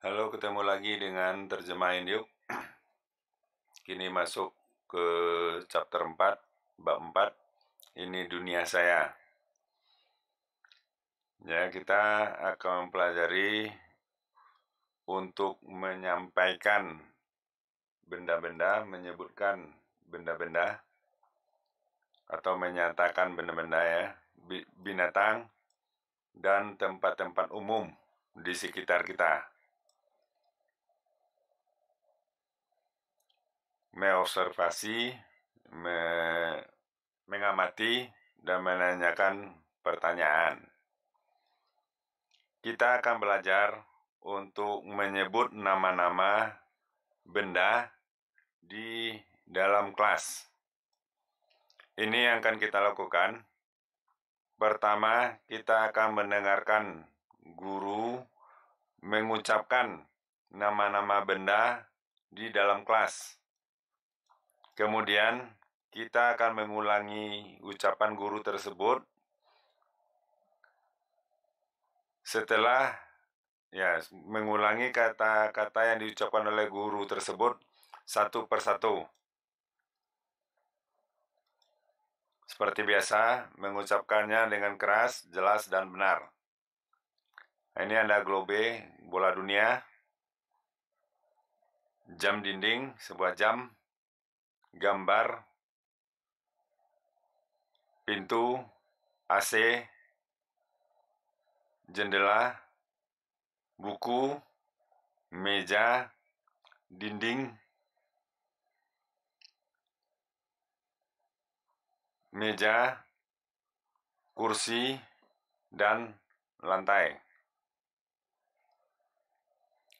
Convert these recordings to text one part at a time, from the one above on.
Halo, ketemu lagi dengan terjemahin yuk. Kini masuk ke chapter 4, bab 4. Ini dunia saya. Ya, kita akan mempelajari untuk menyampaikan benda-benda, menyebutkan benda-benda atau menyatakan benda-benda ya, binatang dan tempat-tempat umum di sekitar kita Meobservasi, me, mengamati, dan menanyakan pertanyaan. Kita akan belajar untuk menyebut nama-nama benda di dalam kelas. Ini yang akan kita lakukan. Pertama, kita akan mendengarkan guru mengucapkan nama-nama benda di dalam kelas. Kemudian kita akan mengulangi ucapan guru tersebut setelah ya mengulangi kata-kata yang diucapkan oleh guru tersebut satu persatu. Seperti biasa, mengucapkannya dengan keras, jelas, dan benar. Nah, ini ada Globe, bola dunia, jam dinding, sebuah jam gambar pintu, AC, jendela, buku, meja, dinding, meja, kursi, dan lantai.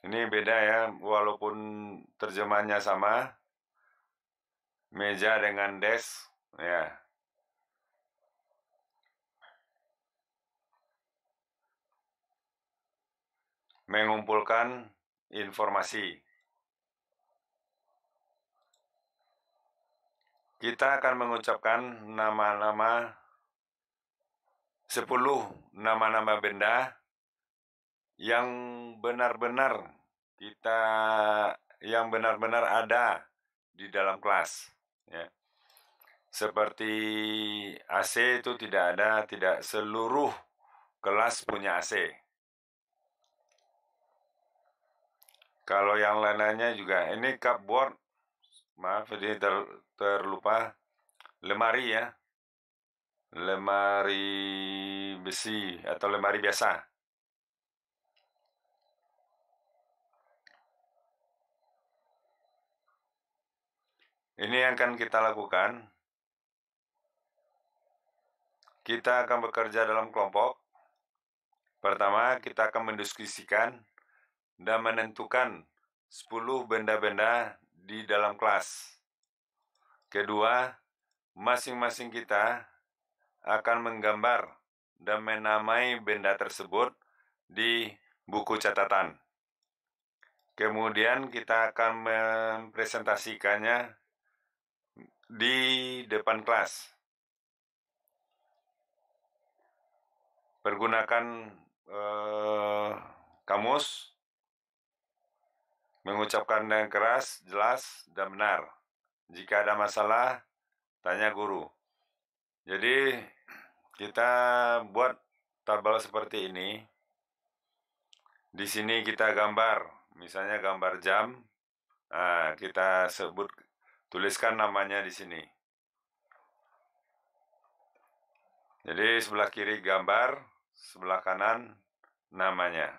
Ini beda ya, walaupun terjemahannya sama, meja dengan desk ya mengumpulkan informasi kita akan mengucapkan nama-nama 10 nama-nama benda yang benar-benar kita yang benar-benar ada di dalam kelas ya. Seperti AC itu tidak ada, tidak seluruh kelas punya AC. Kalau yang lainnya juga, ini cupboard, maaf jadi ter, terlupa, lemari ya, lemari besi atau lemari biasa. Ini yang akan kita lakukan. Kita akan bekerja dalam kelompok. Pertama, kita akan mendiskusikan dan menentukan 10 benda-benda di dalam kelas. Kedua, masing-masing kita akan menggambar dan menamai benda tersebut di buku catatan. Kemudian kita akan mempresentasikannya di depan kelas. Pergunakan uh, kamus, mengucapkan dengan keras, jelas, dan benar. Jika ada masalah, tanya guru. Jadi kita buat tabel seperti ini. Di sini kita gambar, misalnya gambar jam, nah, kita sebut Tuliskan namanya di sini. Jadi sebelah kiri gambar, sebelah kanan namanya.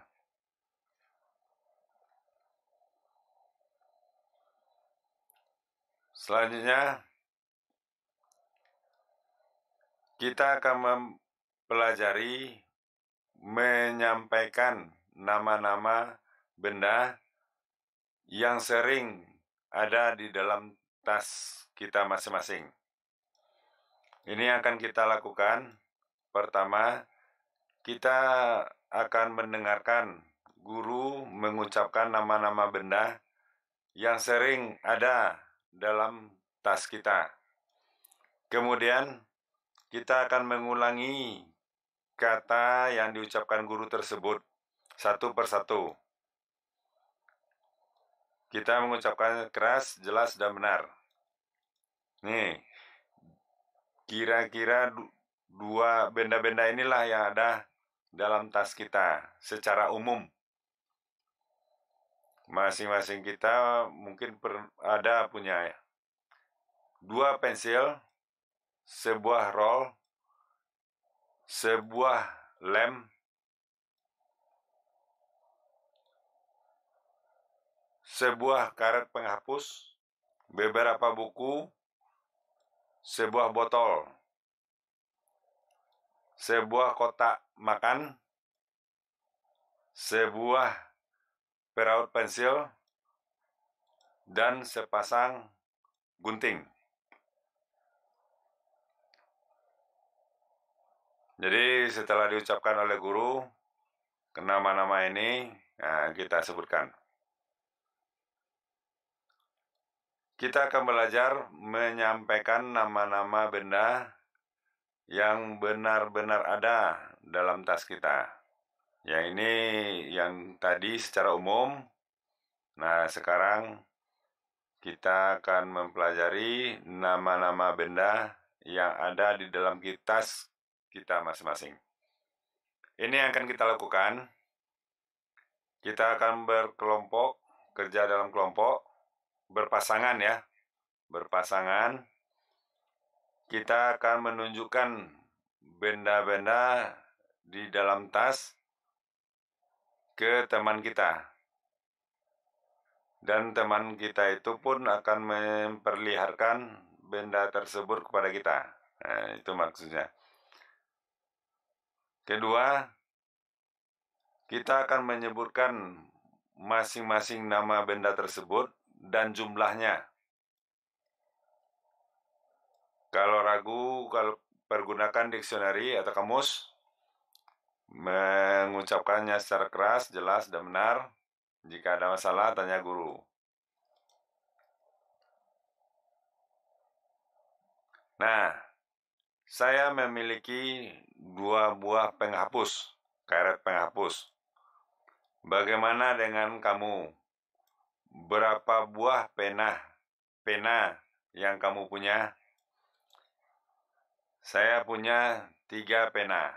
Selanjutnya, kita akan mempelajari menyampaikan nama-nama benda yang sering ada di dalam tas kita masing-masing. Ini akan kita lakukan. Pertama, kita akan mendengarkan guru mengucapkan nama-nama benda yang sering ada dalam tas kita. Kemudian, kita akan mengulangi kata yang diucapkan guru tersebut satu persatu. Kita mengucapkan keras, jelas, dan benar. Nih, kira-kira dua benda-benda inilah yang ada dalam tas kita secara umum. Masing-masing kita mungkin per, ada punya dua pensil, sebuah roll, sebuah lem, sebuah karet penghapus, beberapa buku, sebuah botol, sebuah kotak makan, sebuah peraut pensil, dan sepasang gunting. Jadi setelah diucapkan oleh guru, nama-nama ini nah, kita sebutkan. Kita akan belajar menyampaikan nama-nama benda yang benar-benar ada dalam tas kita. Yang ini yang tadi secara umum. Nah, sekarang kita akan mempelajari nama-nama benda yang ada di dalam tas kita masing-masing. Ini yang akan kita lakukan. Kita akan berkelompok, kerja dalam kelompok berpasangan ya, berpasangan. Kita akan menunjukkan benda-benda di dalam tas ke teman kita. Dan teman kita itu pun akan memperlihatkan benda tersebut kepada kita. Nah, itu maksudnya. Kedua, kita akan menyebutkan masing-masing nama benda tersebut dan jumlahnya. Kalau ragu, kalau pergunakan diksionari atau kamus, mengucapkannya secara keras, jelas, dan benar. Jika ada masalah, tanya guru. Nah, saya memiliki dua buah penghapus, karet penghapus. Bagaimana dengan kamu? Berapa buah pena pena yang kamu punya? Saya punya tiga pena.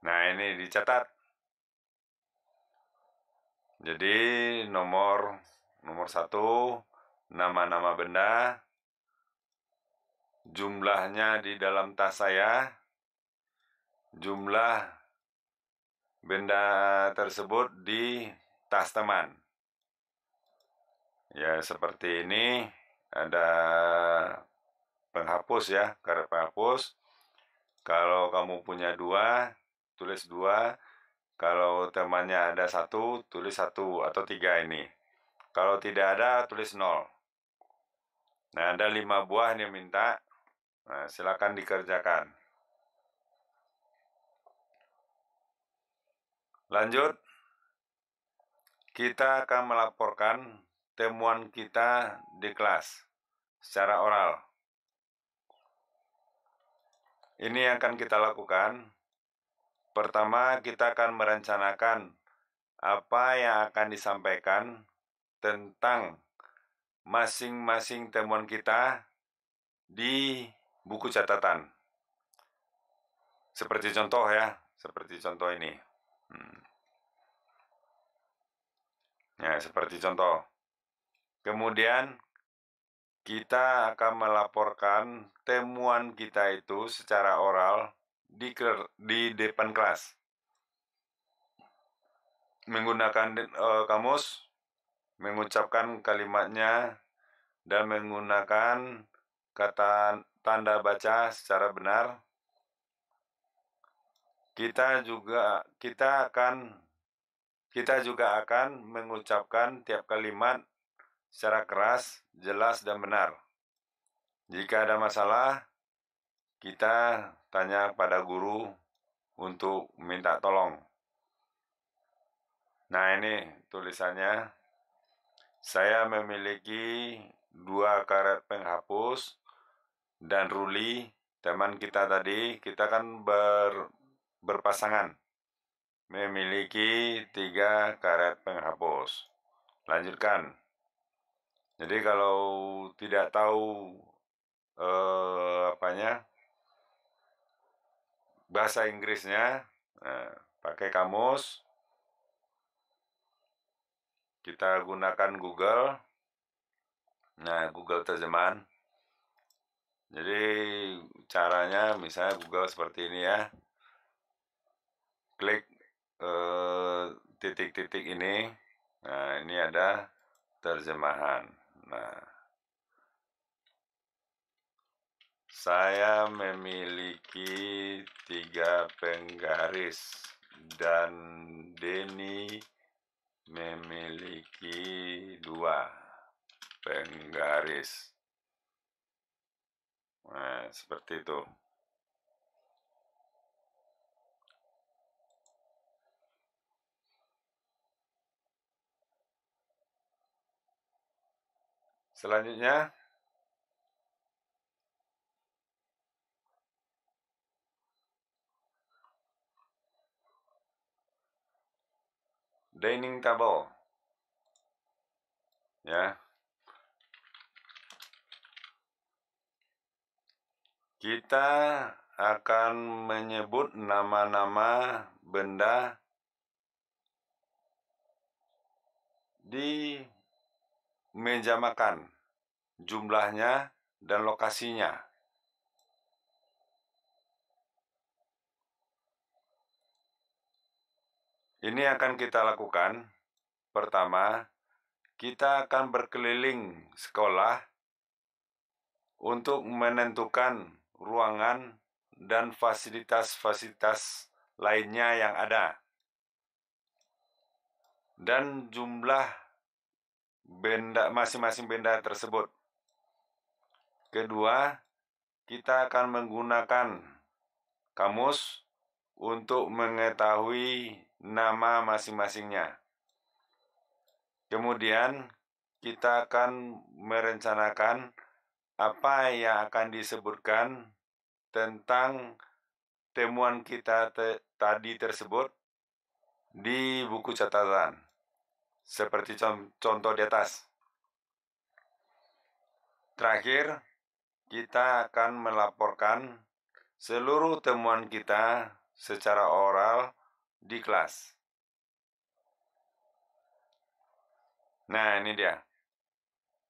Nah ini dicatat. Jadi nomor nomor satu nama-nama benda jumlahnya di dalam tas saya jumlah benda tersebut di tas teman. Ya, seperti ini ada penghapus ya, karet penghapus. Kalau kamu punya dua, tulis dua. Kalau temannya ada satu, tulis satu atau tiga ini. Kalau tidak ada, tulis nol. Nah, ada lima buah yang minta. Nah, silakan dikerjakan. Lanjut, kita akan melaporkan temuan kita di kelas secara oral. Ini yang akan kita lakukan. Pertama, kita akan merencanakan apa yang akan disampaikan tentang masing-masing temuan kita di buku catatan. Seperti contoh ya, seperti contoh ini. Hmm. Ya, seperti contoh. Kemudian kita akan melaporkan temuan kita itu secara oral di di depan kelas. Menggunakan uh, kamus, mengucapkan kalimatnya dan menggunakan kata tanda baca secara benar kita juga kita akan kita juga akan mengucapkan tiap kalimat secara keras, jelas dan benar. Jika ada masalah, kita tanya pada guru untuk minta tolong. Nah, ini tulisannya. Saya memiliki dua karet penghapus dan ruli teman kita tadi. Kita kan ber berpasangan memiliki tiga karet penghapus. Lanjutkan. Jadi kalau tidak tahu eh, apanya bahasa Inggrisnya, nah, pakai kamus. Kita gunakan Google. Nah, Google terjemahan. Jadi caranya misalnya Google seperti ini ya klik eh, titik-titik uh, ini nah ini ada terjemahan nah saya memiliki tiga penggaris dan Denny memiliki dua penggaris nah seperti itu Selanjutnya dining table ya kita akan menyebut nama-nama benda di meja makan, jumlahnya dan lokasinya. Ini akan kita lakukan. Pertama, kita akan berkeliling sekolah untuk menentukan ruangan dan fasilitas-fasilitas lainnya yang ada dan jumlah benda masing-masing benda tersebut. Kedua, kita akan menggunakan kamus untuk mengetahui nama masing-masingnya. Kemudian, kita akan merencanakan apa yang akan disebutkan tentang temuan kita te tadi tersebut di buku catatan seperti contoh di atas. Terakhir, kita akan melaporkan seluruh temuan kita secara oral di kelas. Nah, ini dia.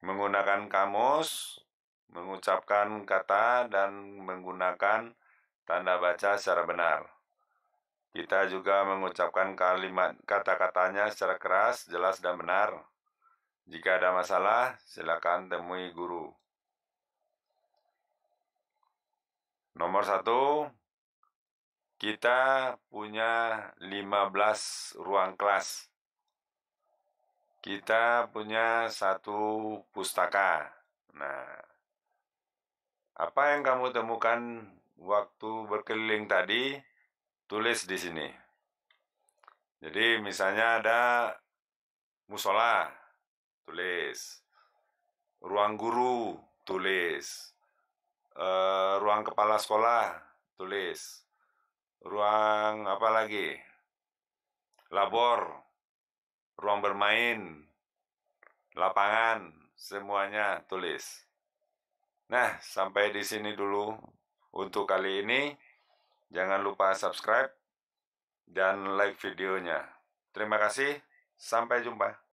Menggunakan kamus, mengucapkan kata, dan menggunakan tanda baca secara benar. Kita juga mengucapkan kalimat kata-katanya secara keras, jelas dan benar. Jika ada masalah, silakan temui guru. Nomor satu, kita punya 15 ruang kelas. Kita punya satu pustaka. Nah, apa yang kamu temukan waktu berkeliling tadi? tulis di sini. Jadi misalnya ada musola, tulis. Ruang guru, tulis. E, ruang kepala sekolah, tulis. Ruang apa lagi? Labor, ruang bermain, lapangan, semuanya tulis. Nah, sampai di sini dulu untuk kali ini. Jangan lupa subscribe dan like videonya. Terima kasih, sampai jumpa.